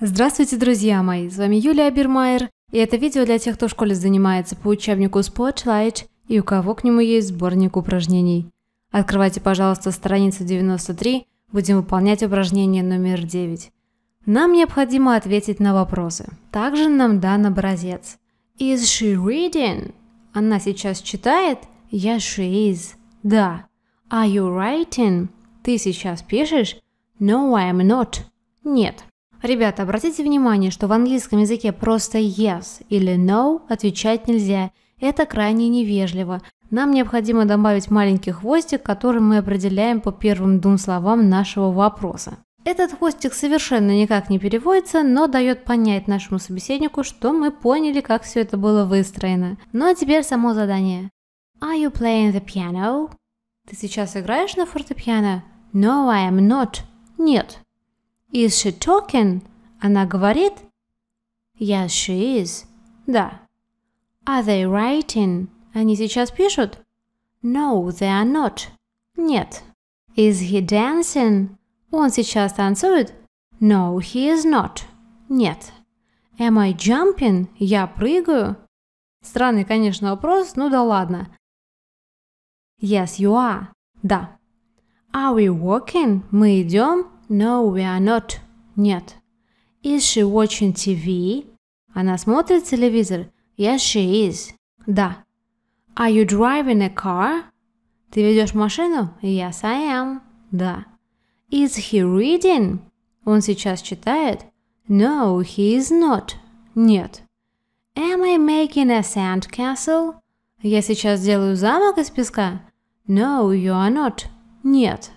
Здравствуйте, друзья мои! С вами Юлия Бирмайер, и это видео для тех, кто в школе занимается по учебнику Spotlight и у кого к нему есть сборник упражнений. Открывайте, пожалуйста, страницу 93, будем выполнять упражнение номер 9. Нам необходимо ответить на вопросы. Также нам дан образец. Is she reading? Она сейчас читает? Yes, she is. Да. Are you writing? Ты сейчас пишешь? No, I am not. Нет, Ребята, обратите внимание, что в английском языке просто yes или no отвечать нельзя. Это крайне невежливо. Нам необходимо добавить маленький хвостик, который мы определяем по первым двум словам нашего вопроса. Этот хвостик совершенно никак не переводится, но дает понять нашему собеседнику, что мы поняли, как все это было выстроено. Ну а теперь само задание. Are you playing the piano? Ты сейчас играешь на фортепиано? No, I am not. Нет, Is she talking? Она говорит? Yes, she is. Да. Are they writing? Они сейчас пишут? No, they are not. Нет. Is he dancing? Он сейчас танцует? No, he is not. Нет. Am I jumping? Я прыгаю? Странный, конечно, вопрос, ну да ладно. Yes, you are. Да. Are we walking? Мы идем? No, we are not. Нет. Is she watching TV? Она смотрит телевизор? Yes, she is. Да. Are you driving a car? Ты ведешь машину? Yes, I am. Да. Is he reading? Он сейчас читает? No, he is not. Нет. Am I making a sandcastle? Я сейчас делаю замок из песка? No, you are not. Нет.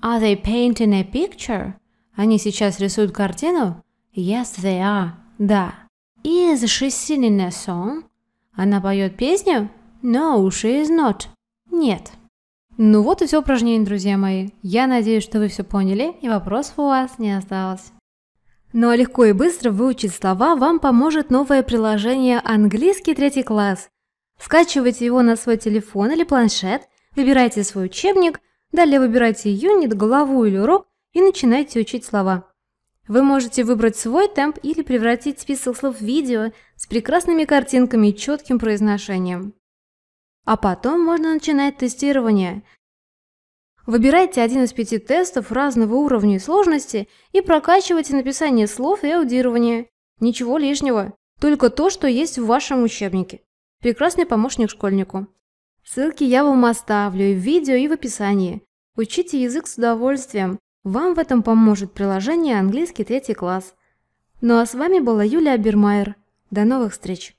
Are «А, they painting a picture? Они сейчас рисуют картину? Yes, they are. Да. Is she singing a song? Она поет песню? No, she is not. Нет. Ну вот и все упражнение, друзья мои. Я надеюсь, что вы все поняли и вопросов у вас не осталось. Ну а легко и быстро выучить слова вам поможет новое приложение «Английский третий класс». Скачивайте его на свой телефон или планшет, выбирайте свой учебник – Далее выбирайте юнит, голову или урок и начинайте учить слова. Вы можете выбрать свой темп или превратить список слов в видео с прекрасными картинками и четким произношением. А потом можно начинать тестирование. Выбирайте один из пяти тестов разного уровня и сложности и прокачивайте написание слов и аудирование. Ничего лишнего, только то, что есть в вашем учебнике. Прекрасный помощник школьнику. Ссылки я вам оставлю и в видео, и в описании. Учите язык с удовольствием. Вам в этом поможет приложение «Английский третий класс». Ну а с вами была Юлия Бермайер. До новых встреч!